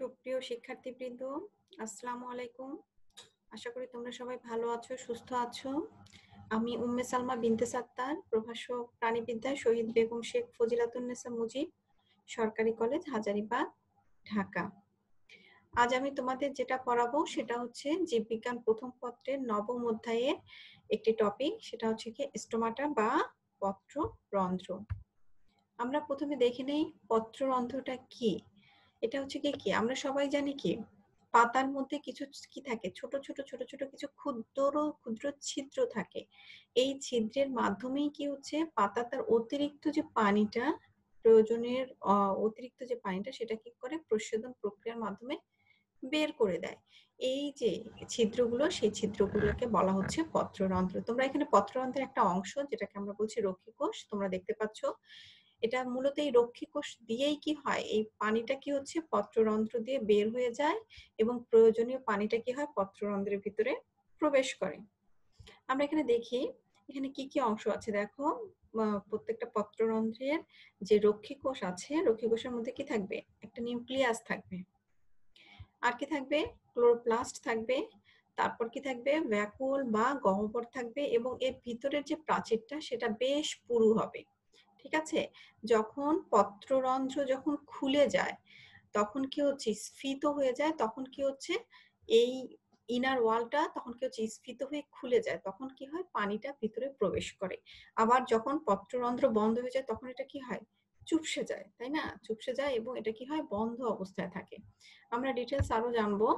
সুপ্রিয় শিক্ষার্থীবৃন্দ আসসালামু আলাইকুম আশা করি তোমরা সবাই ভালো আছো সুস্থ আছো আমি উম্মে সালমা বিনতে সাত্তার প্রভাষক প্রাণীবিদ্যা শহীদ বেগম শেখ ফজিলাতুন্নেসা মুজিব সরকারি কলেজ হাজারিবাগ ঢাকা আজ আমি তোমাদের যেটা পড়াবো সেটা হচ্ছে জীববিজ্ঞান প্রথম পত্রের নবম অধ্যায়ের একটি টপিক সেটা হচ্ছে কি স্টোমাটা বা পত্ররন্ধ্র আমরা প্রথমে দেখে নেই পত্ররন্ধ্রটা কি এটা হচ্ছে কি কি আমরা সবাই জানি কি পাতার মধ্যে কিছু কি থাকে ছোট ছোট ছোট ছোট কিছু ক্ষুদ্র ক্ষুদ্র ছিদ্র থাকে এই ছিদ্রের মাধ্যমেই কি হচ্ছে পাতা তার অতিরিক্ত যে পানিটা প্রয়োজনের অতিরিক্ত যে পানিটা সেটা কি করে প্রশোধন প্রক্রিয়ার মাধ্যমে বের করে দেয় এই যে ছিদ্রগুলো সেই ছিদ্রগুলোকে বলা হচ্ছে পত্ররন্ধ্র তোমরা এখানে পত্ররন্ধ্রের একটা অংশ যেটাকে আমরা বলছি রক্ষিকোষ তোমরা দেখতে পাচ্ছ এটা মূলত এই রক্ষীকোষ দিয়েই কি হয় এই পানিটা কি হচ্ছে পত্ররন্ধ্র দিয়ে বের হয়ে যায় এবং প্রয়োজনীয় পানিটা কি হয় পত্ররন্ধ্রের ভিতরে প্রবেশ করে আমরা এখানে দেখি এখানে কি কি অংশ আছে দেখো প্রত্যেকটা পত্ররন্ধ্রের যে রক্ষীকোষ আছে রক্ষীকোষের মধ্যে কি থাকবে একটা নিউক্লিয়াস থাকবে আর কি থাকবে ক্লোরোপ্লাস্ট থাকবে তারপর কি থাকবে ভ্যাকুল বা গহ্বর থাকবে এবং এর ভিতরের যে প্রাচীরটা সেটা বেশ পুরু হবে ঠিক আছে যখন পত্ররন্ধ্র যখন খুলে যায় তখন কি হচ্ছে স্ফীত হয়ে যায় তখন কি হচ্ছে এই ইনার ওয়ালটা তখন কি হচ্ছে স্ফীত হয়ে খুলে যায় তখন কি হয় পানিটা ভিতরে প্রবেশ করে আবার যখন পত্ররন্ধ্র বন্ধ হয়ে যায় তখন এটা কি হয় চুপসে যায় তাই না চুপসে যায় এবং এটা কি হয় বন্ধ অবস্থায় থাকে আমরা ডিটেলস আরো জানবো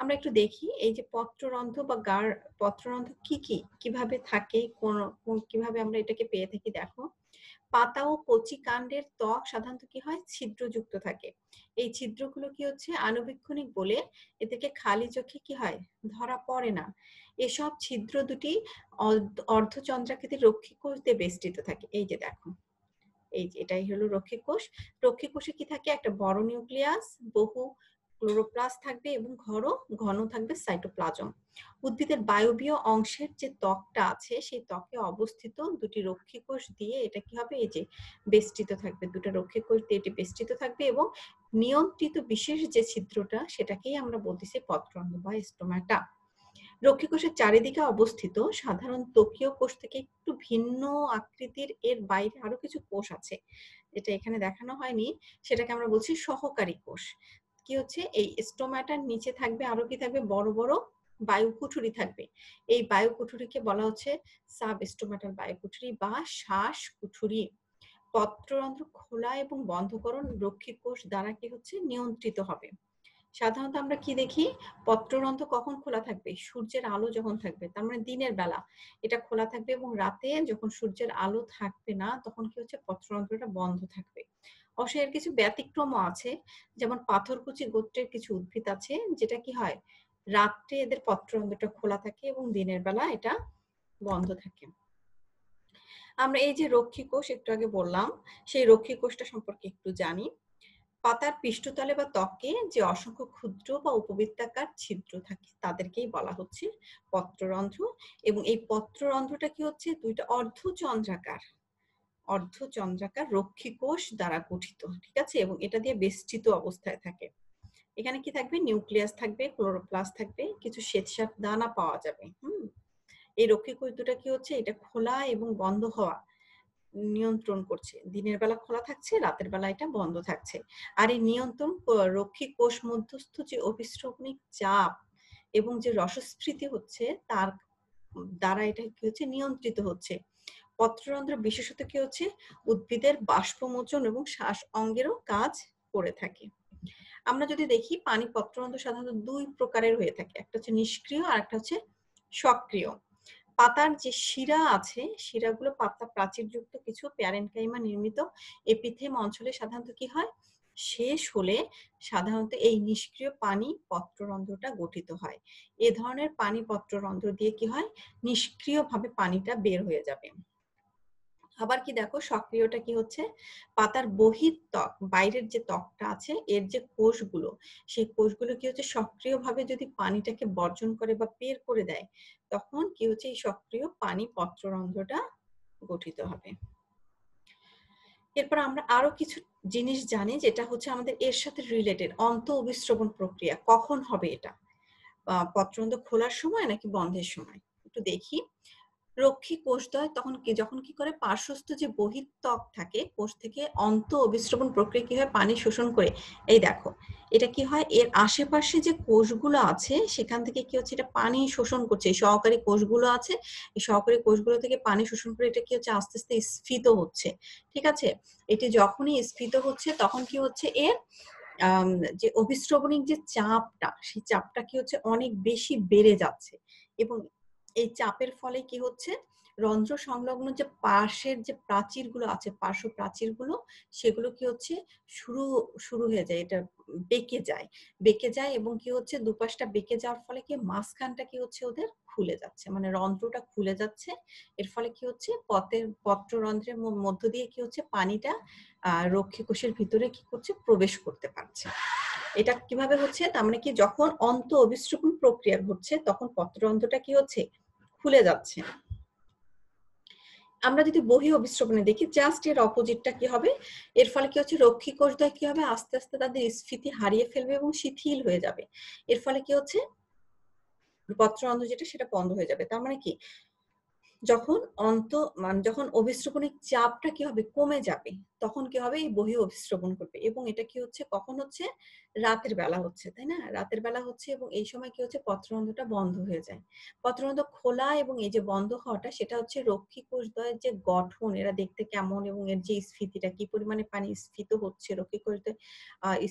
আমরা একটু দেখি এই যে পত্ররন্ধ্র বা গার পত্ররন্ধ্র কি কি কিভাবে থাকে কোন কিভাবে আমরা এটাকে পেয়ে থাকি দেখো পাতা ও কচি কাণ্ডের ত্বক সাধারণত কি হয় ছিদ্রযুক্ত থাকে এই ছিদ্রগুলো কি হচ্ছে আনুবীক্ষণিক বলে এ থেকে খালি চোখে কি হয় ধরা পড়ে না এসব ছিদ্র দুটি অর্ধচন্দ্রাকৃতির রক্ষী কোষ দিয়ে বেষ্টিত থাকে এই যে দেখো এই এটাই হলো রক্ষী কোষ রক্ষী কোষে কি থাকে একটা বড় নিউক্লিয়াস বহু ক্লোরোপ্লাস্ট থাকবে এবং ঘন ঘন থাকবে সাইটোপ্লাজম উদ্ভিদের বায়বীয় অংশের যে ত্বকটা আছে সেই ত্বকে অবস্থিত দুটি রক্ষীকোষ দিয়ে এটা কি হবে এই যে বেষ্টিত থাকবে দুটো রক্ষীকোষ দিয়ে এটি বেষ্টিত থাকবে এবং নিয়ন্ত্রিত বিশেষ যে ছিদ্রটা সেটাকেই আমরা বলতেছি পত্রন্ড বা স্টোমাটা রক্ষীকোষের চারিদিকে অবস্থিত সাধারণ ত্বকীয় কোষ থেকে একটু ভিন্ন আকৃতির এর বাইরে আরো কিছু কোষ আছে যেটা এখানে দেখানো হয়নি সেটাকে আমরা বলছি সহকারী কোষ কি হচ্ছে এই স্টোমাটার নিচে থাকবে আরো কি থাকবে বড় বড় বায়ু কুঠুরি থাকবে এই বায়ু কুঠুরিকে বলা হচ্ছে সাব স্টোমাটাল বায়ু কুঠুরি বা শ্বাস কুঠুরি পত্ররন্ধ্র খোলা এবং বন্ধকরণ রক্ষী কোষ দ্বারা কি হচ্ছে নিয়ন্ত্রিত হবে সাধারণত আমরা কি দেখি পত্ররন্ধ্র কখন খোলা থাকবে সূর্যের আলো যখন থাকবে তার মানে দিনের বেলা এটা খোলা থাকবে এবং রাতে যখন সূর্যের আলো থাকবে না তখন কি হচ্ছে পত্ররন্ধ্রটা বন্ধ থাকবে অবশ্যই এর কিছু ব্যতিক্রমও আছে যেমন পাথরকুচি গোত্রের কিছু উদ্ভিদ আছে যেটা কি হয় রাত্রে এদের পত্ররন্ধ্রটা খোলা থাকে এবং দিনের বেলা এটা বন্ধ থাকে আমরা এই যে রক্ষী কোষ একটু আগে বললাম সেই রক্ষী কোষটা সম্পর্কে একটু জানি পাতার পৃষ্ঠতলে বা ত্বকে যে অসংখ্য ক্ষুদ্র বা উপবৃত্তাকার ছিদ্র থাকে তাদেরকেই বলা হচ্ছে পত্ররন্ধ্র এবং এই পত্ররন্ধ্রটা কি হচ্ছে দুইটা অর্ধচন্দ্রাকার অর্ধচন্দ্রাকার কোষ দ্বারা গঠিত ঠিক আছে এবং এটা দিয়ে বেষ্টিত অবস্থায় থাকে এখানে কি থাকবে নিউক্লিয়াস থাকবে ক্লোরোপ্লাস থাকবে কিছু শ্বেতসার দানা পাওয়া যাবে হুম এই কোষ দুটা কি হচ্ছে এটা খোলা এবং বন্ধ হওয়া নিয়ন্ত্রণ করছে দিনের বেলা খোলা থাকছে রাতের বেলা এটা বন্ধ থাকছে আর এই নিয়ন্ত্রণ রক্ষী কোষ মধ্যস্থ যে অভিশ্রবণিক চাপ এবং যে রসস্ফীতি হচ্ছে তার দ্বারা এটা কি হচ্ছে নিয়ন্ত্রিত হচ্ছে পত্ররন্ধ্র বিশেষত কি হচ্ছে উদ্ভিদের বাষ্পমোচন এবং শ্বাস অঙ্গেরও কাজ করে থাকে আমরা যদি দেখি পানি পত্ররন্ধ্র সাধারণত দুই প্রকারের হয়ে থাকে একটা হচ্ছে নিষ্ক্রিয় আর একটা হচ্ছে সক্রিয় পাতার যে শিরা আছে শিরাগুলো পাতা প্রাচীরযুক্ত কিছু প্যারেনকাইমা নির্মিত এপিথেম অঞ্চলে সাধারণত কি হয় শেষ হলে সাধারণত এই নিষ্ক্রিয় পানি পত্ররন্ধ্রটা গঠিত হয় এ ধরনের পানি পত্ররন্ধ্র দিয়ে কি হয় নিষ্ক্রিয়ভাবে পানিটা বের হয়ে যাবে আবার কি দেখো সক্রিয়টা কি হচ্ছে পাতার বহির ত্বক বাইরের যে ত্বকটা আছে এর যে কোষগুলো সেই কোষগুলো কি হচ্ছে সক্রিয়ভাবে যদি পানিটাকে বর্জন করে বা বের করে দেয় তখন কি হচ্ছে এই সক্রিয় পানি পত্ররন্ধ্রটা গঠিত হবে এরপর আমরা আরো কিছু জিনিস জানি যেটা হচ্ছে আমাদের এর সাথে রিলেটেড অন্ত অভিশ্রবণ প্রক্রিয়া কখন হবে এটা পত্রন্ধ খোলার সময় নাকি বন্ধের সময় একটু দেখি রক্ষী কোষদ্বয় তখন কি যখন কি করে পার্শ্বস্থ যে বহির ত্বক থাকে কোষ থেকে অন্ত অভিশ্রবণ প্রক্রিয়া কি হয় পানি শোষণ করে এই দেখো এটা কি হয় এর আশেপাশে যে কোষগুলো আছে সেখান থেকে কি হচ্ছে এটা পানি শোষণ করছে এই সহকারী কোষগুলো আছে এই সহকারী কোষগুলো থেকে পানি শোষণ করে এটা কি হচ্ছে আস্তে আস্তে স্ফীত হচ্ছে ঠিক আছে এটি যখনই স্ফীত হচ্ছে তখন কি হচ্ছে এর যে অভিশ্রবণিক যে চাপটা সেই চাপটা কি হচ্ছে অনেক বেশি বেড়ে যাচ্ছে এবং এই চাপের ফলে কি হচ্ছে রন্ধ্র সংলগ্ন যে পাশের যে প্রাচীরগুলো আছে পার্শ্ব প্রাচীরগুলো সেগুলো কি হচ্ছে শুরু শুরু হয়ে যায় এটা বেঁকে যায় বেঁকে যায় এবং কি হচ্ছে দুপাশটা বেঁকে যাওয়ার ফলে কি মাঝখানটা কি হচ্ছে ওদের খুলে যাচ্ছে মানে রন্ধ্রটা খুলে যাচ্ছে এর ফলে কি হচ্ছে পথের পত্ররন্ধ্রের মধ্য দিয়ে কি হচ্ছে পানিটা আহ রক্ষীকোষের ভিতরে কি করছে প্রবেশ করতে পারছে এটা কিভাবে হচ্ছে তার মানে কি যখন অন্ত অভিশ্রবণ প্রক্রিয়া ঘটছে তখন পত্ররন্ধ্রটা কি হচ্ছে খুলে যাচ্ছে আমরা যদি বহি অবিশ্রবণে দেখি জাস্ট এর অপোজিটটা কি হবে এর ফলে কি হচ্ছে রক্ষী কোষদ্বয় কি হবে আস্তে আস্তে তাদের স্ফীতি হারিয়ে ফেলবে এবং শিথিল হয়ে যাবে এর ফলে কি হচ্ছে পত্ররন্ধ্র যেটা সেটা বন্ধ হয়ে যাবে তার মানে কি যখন অন্ত মানে যখন অভিস্রবণের চাপটা কি হবে কমে যাবে তখন কি হবে এই বহি অভিস্রবণ করবে এবং এটা কি হচ্ছে কখন হচ্ছে রাতের বেলা হচ্ছে তাই না রাতের বেলা হচ্ছে এবং এই সময় কি হচ্ছে পত্রবন্ধটা বন্ধ হয়ে যায় পত্রবন্ধ খোলা এবং এই যে বন্ধ হওয়াটা সেটা হচ্ছে রক্ষী কোষদ্বয়ের যে গঠন এরা দেখতে কেমন এবং এর যে স্ফীতিটা কি পরিমাণে পানি স্ফীত হচ্ছে রক্ষী কোষদ্বয়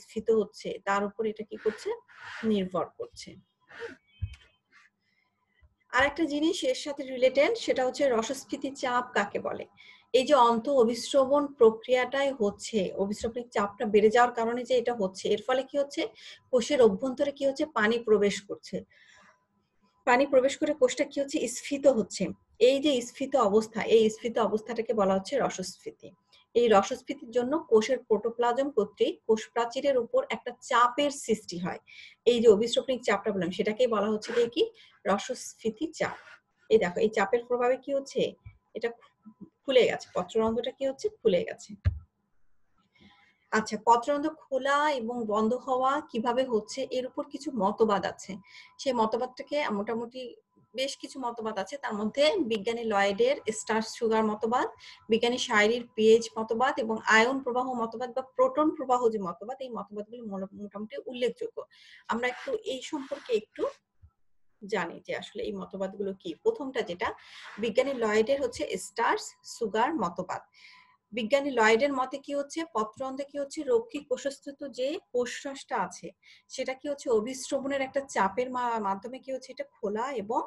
স্ফীত হচ্ছে তার উপর এটা কি করছে নির্ভর করছে আর একটা জিনিস এর সাথে রিলেটেড সেটা হচ্ছে রসস্ফীতি চাপ কাকে বলে এই যে অন্ত অভিশ্রবণ প্রক্রিয়াটাই হচ্ছে অভিশ্রবণিক চাপটা বেড়ে যাওয়ার কারণে যে এটা হচ্ছে এর ফলে কি হচ্ছে কোষের অভ্যন্তরে কি হচ্ছে পানি প্রবেশ করছে পানি প্রবেশ করে কোষটা কি হচ্ছে স্ফীত হচ্ছে এই যে স্ফীত অবস্থা এই স্ফীত অবস্থাটাকে বলা হচ্ছে রসস্ফীতি এই রসস্ফীতির জন্য কোষের প্রোটোপ্লাজম কর্তৃক কোষ প্রাচীরের উপর একটা চাপের সৃষ্টি হয় এই যে অভিশ্রবণিক চাপটা বললাম সেটাকেই বলা হচ্ছে কি রসস্ফীতি চাপ এই দেখো এই চাপের প্রভাবে কি হচ্ছে এটা খুলে গেছে পত্ররন্ধ্রটা কি হচ্ছে খুলে গেছে আচ্ছা পত্ররন্ধ্র খোলা এবং বন্ধ হওয়া কিভাবে হচ্ছে এর উপর কিছু মতবাদ আছে সেই মতবাদটাকে মোটামুটি বেশ কিছু মতবাদ আছে তার মধ্যে বিজ্ঞানী লয়েডের স্টার সুগার মতবাদ বিজ্ঞানী শাইরির পিএইচ মতবাদ এবং আয়ন প্রবাহ মতবাদ বা প্রোটন প্রবাহ যে মতবাদ এই মতবাদগুলো মোটামুটি উল্লেখযোগ্য আমরা একটু এই সম্পর্কে একটু জানি যে আসলে এই মতবাদগুলো কি প্রথমটা যেটা বিজ্ঞানী লয়েডের হচ্ছে স্টার্স সুগার মতবাদ বিজ্ঞানী লয়েডের মতে কি হচ্ছে পত্রন্ধে কি হচ্ছে রক্ষী কোষস্থিত যে প্রশ্বাসটা আছে সেটা কি হচ্ছে অভিশ্রবণের একটা চাপের মাধ্যমে কি হচ্ছে এটা খোলা এবং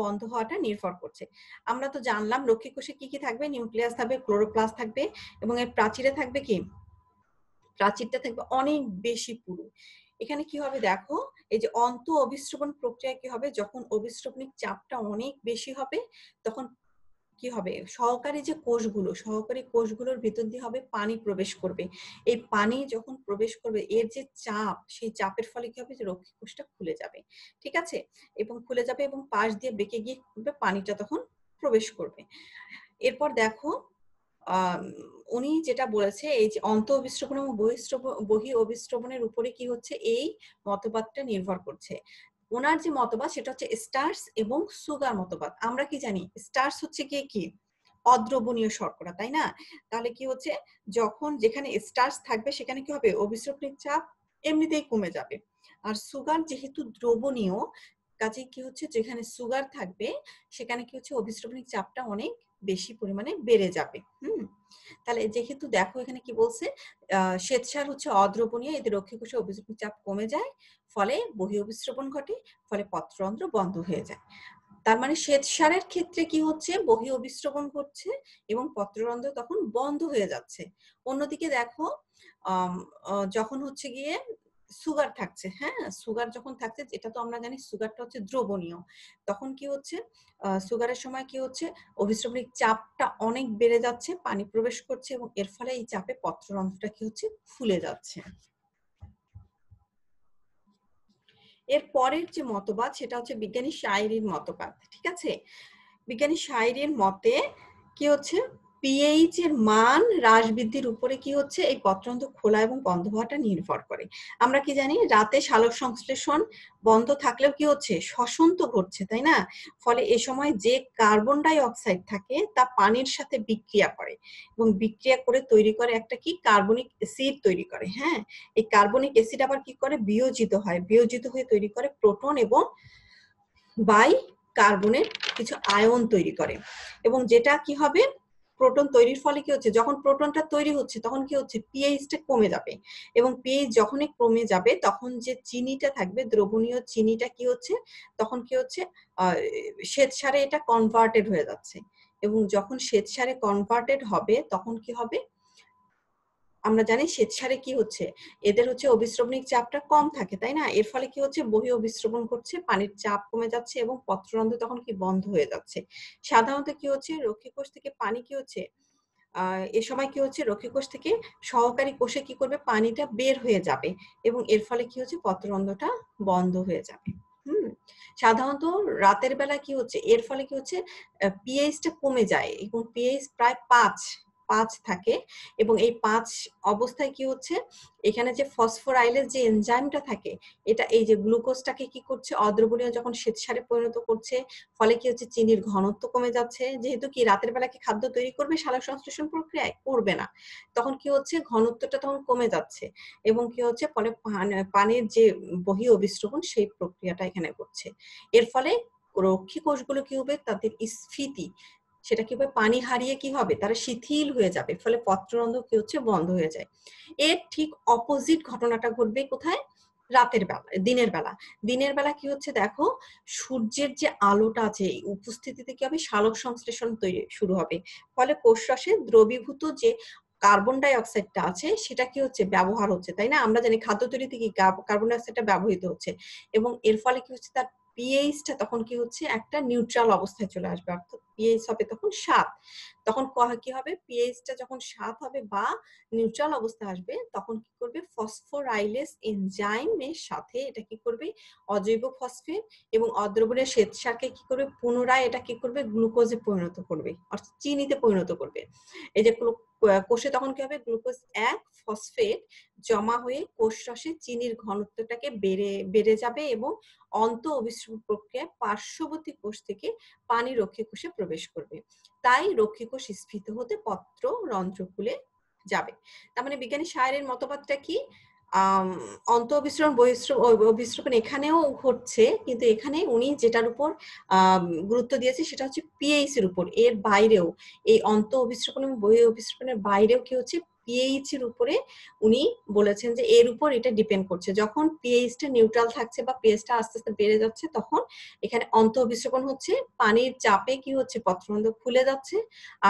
বন্ধ হওয়াটা নির্ভর করছে আমরা তো জানলাম রক্ষী কোষে কি কি থাকবে নিউক্লিয়াস থাকবে ক্লোরোপ্লাস থাকবে এবং এর প্রাচীরে থাকবে কি প্রাচীরটা থাকবে অনেক বেশি পুরু এখানে কি হবে দেখো এই যে অন্ত অভিশ্রবণ প্রক্রিয়া কি হবে যখন অভিশ্রবণিক চাপটা অনেক বেশি হবে তখন কি হবে সহকারী যে কোষগুলো সহকারী কোষগুলোর ভিতর দিয়ে হবে পানি প্রবেশ করবে এই পানি যখন প্রবেশ করবে এর যে চাপ সেই চাপের ফলে কি হবে যে রক্ষী কোষটা খুলে যাবে ঠিক আছে এবং খুলে যাবে এবং পাশ দিয়ে বেঁকে গিয়ে পানিটা তখন প্রবেশ করবে এরপর দেখো উনি যেটা বলেছে এই যে অন্ত অবিশ্রবণ এবং বহি অবিশ্রবণের উপরে কি হচ্ছে এই মতবাদটা নির্ভর করছে ওনার যে মতবাদ সেটা হচ্ছে স্টার্স এবং সুগার মতবাদ আমরা কি জানি স্টার্স হচ্ছে কি কি অদ্রবণীয় শর্করা তাই না তাহলে কি হচ্ছে যখন যেখানে স্টার্স থাকবে সেখানে কি হবে অভিশ্রবণের চাপ এমনিতেই কমে যাবে আর সুগার যেহেতু দ্রবণীয় কাজে কি হচ্ছে যেখানে সুগার থাকবে সেখানে কি হচ্ছে অভিশ্রবণের চাপটা অনেক বেশি পরিমাণে বেড়ে যাবে হুম তাহলে যেহেতু দেখো এখানে কি বলছে শ্বেতসার হচ্ছে অদ্রবণীয় এদের রক্ষীকোষে অভিযোগ চাপ কমে যায় ফলে বহি অভিশ্রবণ ঘটে ফলে পত্রন্ত্র বন্ধ হয়ে যায় তার মানে শ্বেতসারের ক্ষেত্রে কি হচ্ছে বহি অভিশ্রবণ ঘটছে এবং পত্ররন্ধ্র তখন বন্ধ হয়ে যাচ্ছে অন্যদিকে দেখো যখন হচ্ছে গিয়ে সুগার থাকছে হ্যাঁ সুগার যখন থাকছে এটা তো আমরা জানি সুগারটা হচ্ছে দ্রবণীয় তখন কি হচ্ছে সুগারের সময় কি হচ্ছে অভিশ্রমিক চাপটা অনেক বেড়ে যাচ্ছে পানি প্রবেশ করছে এবং এর ফলে এই চাপে পত্ররন্ধ্রটা কি হচ্ছে ফুলে যাচ্ছে এর পরের যে মতবাদ সেটা হচ্ছে বিজ্ঞানী শায়রির মতবাদ ঠিক আছে বিজ্ঞানী শায়রির মতে কি হচ্ছে পিএইচ এর মান হ্রাস বৃদ্ধির উপরে কি হচ্ছে এই পত্রন্ত খোলা এবং বন্ধ হওয়াটা নির্ভর করে আমরা কি জানি রাতে সালক সংশ্লেষণ বন্ধ থাকলেও কি হচ্ছে শসন্ত তো ঘটছে তাই না ফলে এ সময় যে কার্বন ডাই অক্সাইড থাকে তা পানির সাথে বিক্রিয়া করে এবং বিক্রিয়া করে তৈরি করে একটা কি কার্বনিক অ্যাসিড তৈরি করে হ্যাঁ এই কার্বনিক অ্যাসিড আবার কি করে বিয়োজিত হয় বিয়োজিত হয়ে তৈরি করে প্রোটন এবং বাই কার্বনের কিছু আয়ন তৈরি করে এবং যেটা কি হবে প্রোটন তৈরির ফলে কি হচ্ছে যখন প্রোটনটা তৈরি হচ্ছে তখন কি হচ্ছে পিএইচটা কমে যাবে এবং পিএইচ যখনই কমে যাবে তখন যে চিনিটা থাকবে দ্রবণীয় চিনিটা কি হচ্ছে তখন কি হচ্ছে শ্বেত সারে এটা কনভার্টেড হয়ে যাচ্ছে এবং যখন শ্বেত সারে কনভার্টেড হবে তখন কি হবে আমরা জানি স্বেচ্ছারে কি হচ্ছে এদের হচ্ছে অভিশ্রবণিক চাপটা কম থাকে তাই না এর ফলে কি হচ্ছে বহি অভিশ্রবণ করছে পানির চাপ কমে যাচ্ছে এবং পত্ররন্ধ্র তখন কি বন্ধ হয়ে যাচ্ছে সাধারণত কি হচ্ছে রক্ষীকোষ থেকে পানি কি হচ্ছে এ সময় কি হচ্ছে রক্ষীকোষ থেকে সহকারী কোষে কি করবে পানিটা বের হয়ে যাবে এবং এর ফলে কি হচ্ছে পত্ররন্ধ্রটা বন্ধ হয়ে যাবে হুম সাধারণত রাতের বেলা কি হচ্ছে এর ফলে কি হচ্ছে পিএইচটা কমে যায় এবং পিএইচ প্রায় পাঁচ পাঁচ থাকে এবং এই পাঁচ অবস্থায় কি হচ্ছে এখানে যে ফসফোরাইলের যে এনজাইমটা থাকে এটা এই যে গ্লুকোজটাকে কি করছে অদ্রবণীয় যখন শ্বেতসারে পরিণত করছে ফলে কি হচ্ছে চিনির ঘনত্ব কমে যাচ্ছে যেহেতু কি রাতের বেলা কি খাদ্য তৈরি করবে সালক সংশ্লেষণ প্রক্রিয়ায় করবে না তখন কি হচ্ছে ঘনত্বটা তখন কমে যাচ্ছে এবং কি হচ্ছে ফলে পানির যে বহি অবিশ্রবণ সেই প্রক্রিয়াটা এখানে করছে এর ফলে রক্ষী কোষগুলো কি হবে তাদের স্ফীতি সেটা কি হবে পানি হারিয়ে কি হবে তারা শিথিল হয়ে যাবে ফলে পত্রনন্দ্র কি হচ্ছে বন্ধ হয়ে যায় এর ঠিক অপোজিট ঘটনাটা ঘটবে কোথায় রাতের বেলা দিনের বেলা দিনের বেলা কি হচ্ছে দেখো সূর্যের যে আলোটা আছে উপস্থিতিতে কি হবে শালক সংশ্লেষণ তৈরি শুরু হবে ফলে কোষরসে দ্রবীভূত যে কার্বন ডাই অক্সাইডটা আছে সেটা কি হচ্ছে ব্যবহার হচ্ছে তাই না আমরা জানি খাদ্য তৈরিতে কি কার্বন ডাইঅক্সাইডটা ব্যবহৃত হচ্ছে এবং এর ফলে কি হচ্ছে তার পিএইচটা তখন কি হচ্ছে একটা নিউট্রাল অবস্থায় চলে আসবে অর্থাৎ পিএইচ হবে তখন সাত তখন কি হবে পিএইচটা যখন সাত হবে বা নিউট্রাল অবস্থা আসবে তখন কি করবে ফসফোরাইলেস এনজাইমের সাথে এটা কি করবে অজৈব ফসফেট এবং অদ্রবণের স্বেচ্ছাকে কি করবে পুনরায় এটা কি করবে গ্লুকোজে পরিণত করবে অর্থাৎ চিনিতে পরিণত করবে এই যে কোষে তখন কি হবে গ্লুকোজ এক ফসফেট জমা হয়ে কোষ রসে চিনির ঘনত্বটাকে বেড়ে বেড়ে যাবে এবং অন্ত অভিশ্রম প্রক্রিয়ায় পার্শ্ববর্তী কোষ থেকে পানি রক্ষে কোষে প্রবেশ করবে তাই রক্ষিকোষ স্ফীত হতে পত্র রন্ধ্রকুলে যাবে তার মানে বিজ্ঞানী সায়ের মতবাদটা কি অন্ত অভিশ্রবণ অভিশ্রবণ এখানেও ঘটছে কিন্তু এখানে উনি যেটার উপর গুরুত্ব দিয়েছে সেটা হচ্ছে পিএইচ এর উপর এর বাইরেও এই অন্ত অভিশ্রবণ এবং বহি অভিশ্রবণের বাইরেও কি হচ্ছে পিএইচ এর উপরে উনি বলেছেন যে এর উপর এটা ডিপেন্ড করছে যখন পিএইচটা নিউট্রাল থাকছে বা পিএইচটা আস্তে আস্তে বেড়ে যাচ্ছে তখন এখানে অন্ত অভিশ্রপণ হচ্ছে পানির চাপে কি হচ্ছে পত্রবন্ধ খুলে যাচ্ছে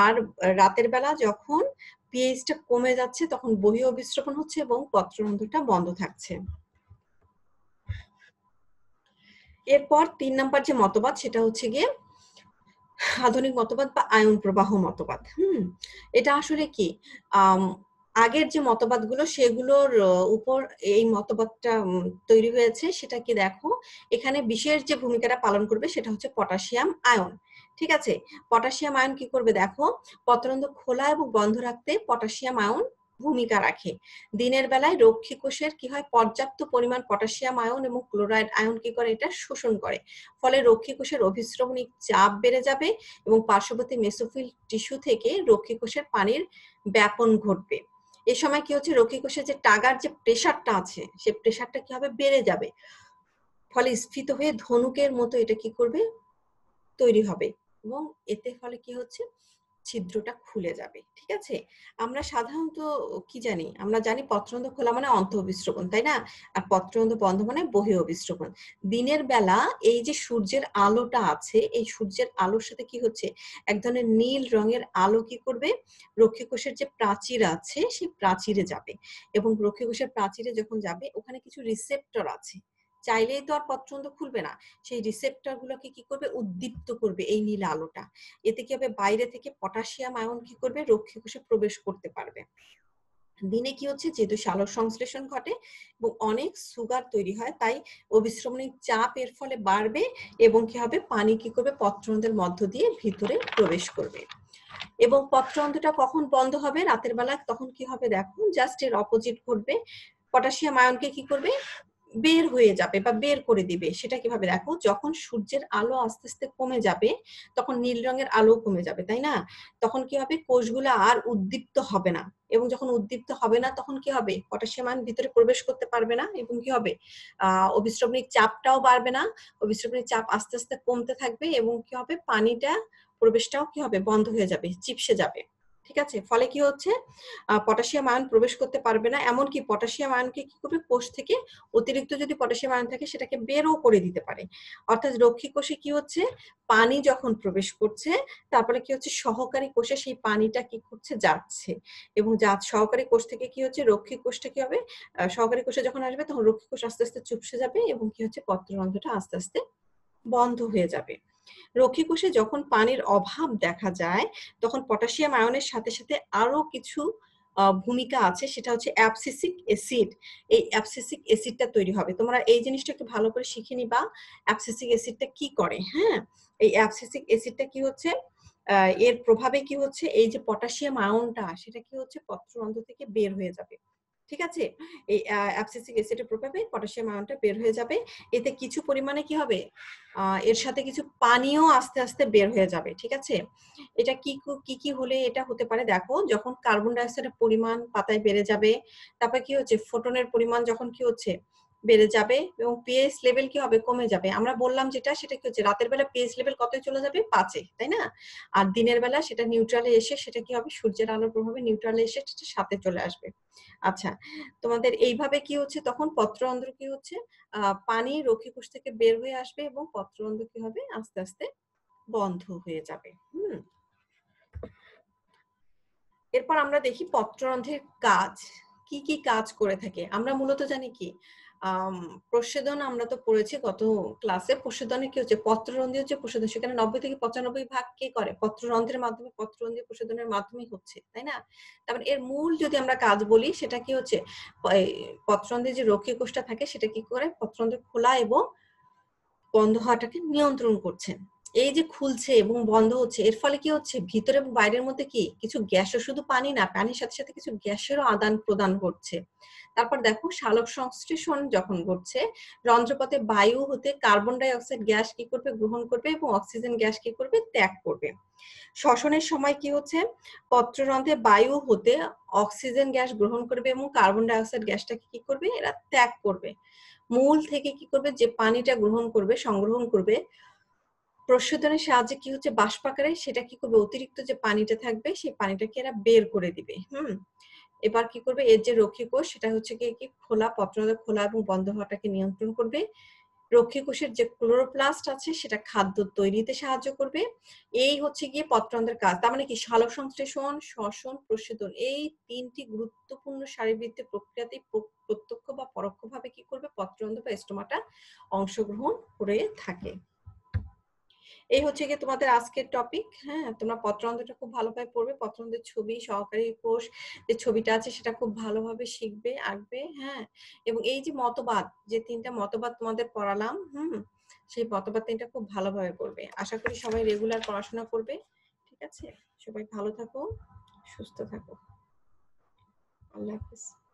আর রাতের বেলা যখন পিএইচটা কমে যাচ্ছে তখন বহি অবিশ্রবণ হচ্ছে এবং পত্ররন্ধ্রটা বন্ধ থাকছে এরপর তিন নাম্বার যে মতবাদ সেটা হচ্ছে গিয়ে আধুনিক মতবাদ বা আয়ন প্রবাহ মতবাদ হম এটা আসলে কি আগের যে মতবাদগুলো সেগুলোর উপর এই মতবাদটা তৈরি হয়েছে সেটা কি দেখো এখানে বিশেষ যে ভূমিকাটা পালন করবে সেটা হচ্ছে পটাশিয়াম আয়ন ঠিক আছে পটাশিয়াম আয়ন কি করবে দেখো পত্রন্ধ খোলা এবং বন্ধ রাখতে পটাশিয়াম আয়ন ভূমিকা রাখে দিনের বেলায় রক্ষী কোষের কি হয় পর্যাপ্ত পরিমাণ পটাশিয়াম আয়ন এবং ক্লোরাইড আয়ন কি করে এটা শোষণ করে ফলে রক্ষী কোষের অভিশ্রমণিক চাপ বেড়ে যাবে এবং পার্শ্ববর্তী মেসোফিল টিস্যু থেকে রক্ষী কোষের পানির ব্যাপন ঘটবে এ সময় কি হচ্ছে রক্ষী কোষে যে টাগার যে প্রেশারটা আছে সে প্রেশারটা কি হবে বেড়ে যাবে ফলে স্ফীত হয়ে ধনুকের মতো এটা কি করবে তৈরি হবে এবং এতে ফলে কি হচ্ছে ছিদ্রটা খুলে যাবে ঠিক আছে আমরা সাধারণত কি জানি আমরা জানি পত্রন্ধ খোলা মানে অন্ত অভিশ্রবণ তাই না আর পত্রন্ধ বন্ধ মানে বহি অভিশ্রবণ দিনের বেলা এই যে সূর্যের আলোটা আছে এই সূর্যের আলোর সাথে কি হচ্ছে এক ধরনের নীল রঙের আলো কি করবে রক্ষীকোষের যে প্রাচীর আছে সেই প্রাচীরে যাবে এবং রক্ষীকোষের প্রাচীরে যখন যাবে ওখানে কিছু রিসেপ্টর আছে চাইলেই তো আর পছন্দ খুলবে না সেই রিসেপ্টর গুলোকে কি করবে উদ্দীপ্ত করবে এই নীল আলোটা এতে কি হবে বাইরে থেকে পটাশিয়াম আয়ন কি করবে রক্ষী কোষে প্রবেশ করতে পারবে দিনে কি হচ্ছে যেহেতু সালোক সংশ্লেষণ ঘটে এবং অনেক সুগার তৈরি হয় তাই অবিশ্রমণের চাপ এর ফলে বাড়বে এবং কি হবে পানি কি করবে পত্রন্ধ্রের মধ্য দিয়ে ভিতরে প্রবেশ করবে এবং পত্রন্ধ্রটা কখন বন্ধ হবে রাতের বেলা তখন কি হবে দেখো জাস্ট এর অপোজিট ঘটবে পটাশিয়াম আয়নকে কি করবে বের হয়ে যাবে বা বের করে দিবে সেটা কিভাবে দেখো যখন সূর্যের আলো আস্তে আস্তে কমে যাবে তখন নীল রঙের আলো কমে যাবে তাই না তখন কি হবে কোষগুলো আর উদ্দীপ্ত হবে না এবং যখন উদ্দীপ্ত হবে না তখন কি হবে পটাশিয়াম ভিতরে প্রবেশ করতে পারবে না এবং কি হবে আহ অবিশ্রবণিক চাপটাও বাড়বে না অবিশ্রবণিক চাপ আস্তে আস্তে কমতে থাকবে এবং কি হবে পানিটা প্রবেশটাও কি হবে বন্ধ হয়ে যাবে চিপসে যাবে ঠিক আছে ফলে কি হচ্ছে পটাশিয়াম আয়ন প্রবেশ করতে পারবে না এমনকি পটাশিয়াম আয়নকে কি করবে কোষ থেকে অতিরিক্ত যদি পটাশিয়াম আয়ন থাকে সেটাকে বেরও করে দিতে পারে অর্থাৎ রক্ষী কোষে কি হচ্ছে পানি যখন প্রবেশ করছে তারপরে কি হচ্ছে সহকারী কোষে সেই পানিটা কি করছে যাচ্ছে এবং যা সহকারী কোষ থেকে কি হচ্ছে রক্ষী কোষটা কি হবে সহকারী কোষে যখন আসবে তখন রক্ষী কোষ আস্তে আস্তে চুপসে যাবে এবং কি হচ্ছে পত্ররন্ধ্রটা আস্তে আস্তে বন্ধ হয়ে যাবে রক্ষী কোষে যখন পানির অভাব দেখা যায় তখন পটাশিয়াম আয়নের সাথে সাথে আরো কিছু ভূমিকা আছে সেটা হচ্ছে অ্যাপসিসিক অ্যাসিড এই অ্যাপসিসিক অ্যাসিডটা তৈরি হবে তোমরা এই জিনিসটা একটু ভালো করে শিখে নিবা অ্যাপসিসিক অ্যাসিডটা কি করে হ্যাঁ এই অ্যাপসিসিক অ্যাসিডটা কি হচ্ছে এর প্রভাবে কি হচ্ছে এই যে পটাশিয়াম আয়নটা সেটা কি হচ্ছে পত্ররন্ধ্র থেকে বের হয়ে যাবে ঠিক আছে এই অ্যাবসিসিক অ্যাসিডের প্রভাবে পটাশিয়াম আয়নটা বের হয়ে যাবে এতে কিছু পরিমাণে কি হবে এর সাথে কিছু পানিও আস্তে আস্তে বের হয়ে যাবে ঠিক আছে এটা কি কি কি হলে এটা হতে পারে দেখো যখন কার্বন ডাইঅক্সাইডের পরিমাণ পাতায় বেড়ে যাবে তারপর কি হচ্ছে ফোটনের পরিমাণ যখন কি হচ্ছে বেড়ে যাবে এবং পিএস লেভেল কি হবে কমে যাবে আমরা বললাম যেটা সেটা কি হচ্ছে রাতের বেলা পিএস লেভেল কত চলে যাবে পাঁচে তাই না আর দিনের বেলা সেটা নিউট্রালে এসে সেটা কি হবে সূর্যের আলোর প্রভাবে নিউট্রালে এসে সেটা সাথে চলে আসবে আচ্ছা তোমাদের এইভাবে কি হচ্ছে তখন পত্র অন্ধ্র কি হচ্ছে পানি রক্ষিকোষ থেকে বের হয়ে আসবে এবং পত্র অন্ধ্র কি হবে আস্তে আস্তে বন্ধ হয়ে যাবে হুম এরপর আমরা দেখি পত্ররন্ধ্রের কাজ কি কি কাজ করে থাকে আমরা মূলত জানি কি আহ প্রসেদন আমরা তো পড়েছি গত ক্লাসে প্রসেদনে কি হচ্ছে পত্ররন্ধী হচ্ছে প্রসেদন সেখানে নব্বই থেকে পঁচানব্বই ভাগ কে করে পত্ররন্ধ্রের মাধ্যমে পত্ররন্ধী প্রসেদনের মাধ্যমেই হচ্ছে তাই না তারপর এর মূল যদি আমরা কাজ বলি সেটা কি হচ্ছে পত্ররন্ধে যে রক্ষী কোষটা থাকে সেটা কি করে পত্ররন্ধ্র খোলা এবং বন্ধ হওয়াটাকে নিয়ন্ত্রণ করছেন এই যে খুলছে এবং বন্ধ হচ্ছে এর ফলে কি হচ্ছে ভিতরে এবং বাইরের মধ্যে কি কিছু গ্যাসও শুধু পানি না পানির সাথে সাথে কিছু গ্যাসেরও আদান প্রদান ঘটছে তারপর দেখো সালক সংশ্লেষণ যখন ঘটছে রন্ধ্রপথে বায়ু হতে কার্বন ডাই অক্সাইড গ্যাস কি করবে গ্রহণ করবে এবং অক্সিজেন গ্যাস কি করবে ত্যাগ করবে শ্বসনের সময় কি হচ্ছে পত্ররন্ধ্রে বায়ু হতে অক্সিজেন গ্যাস গ্রহণ করবে এবং কার্বন ডাই অক্সাইড গ্যাসটাকে কি করবে এরা ত্যাগ করবে মূল থেকে কি করবে যে পানিটা গ্রহণ করবে সংগ্রহণ করবে প্রশোধনের সাহায্যে কি হচ্ছে বাষ্প সেটা কি করবে অতিরিক্ত যে পানিটা থাকবে সেই পানিটাকে এরা বের করে দিবে হুম এবার কি করবে এর যে রক্ষী কোষ সেটা হচ্ছে কি খোলা পত্রদা খোলা এবং বন্ধ হওয়াটাকে নিয়ন্ত্রণ করবে রক্ষী কোষের যে ক্লোরোপ্লাস্ট আছে সেটা খাদ্য তৈরিতে সাহায্য করবে এই হচ্ছে গিয়ে পত্রন্ত্রের কাজ তার মানে কি শালক সংশ্লেষণ শ্বসন প্রসেদন এই তিনটি গুরুত্বপূর্ণ শারীরবৃত্তি প্রক্রিয়াতে প্রত্যক্ষ বা পরোক্ষভাবে কি করবে পত্রন্ত্র বা স্টোমাটা অংশগ্রহণ করে থাকে এই হচ্ছে গিয়ে তোমাদের আজকের টপিক হ্যাঁ তোমরা পত্রন্ত্রটা খুব ভালোভাবে পড়বে পত্রন্ত্রের ছবি সহকারী কোষ যে ছবিটা আছে সেটা খুব ভালোভাবে শিখবে আঁকবে হ্যাঁ এবং এই যে মতবাদ যে তিনটা মতবাদ তোমাদের পড়ালাম হুম সেই মতবাদ তিনটা খুব ভালোভাবে পড়বে আশা করি সবাই রেগুলার পড়াশোনা করবে ঠিক আছে সবাই ভালো থাকো সুস্থ থাকো আল্লাহ হাফিজ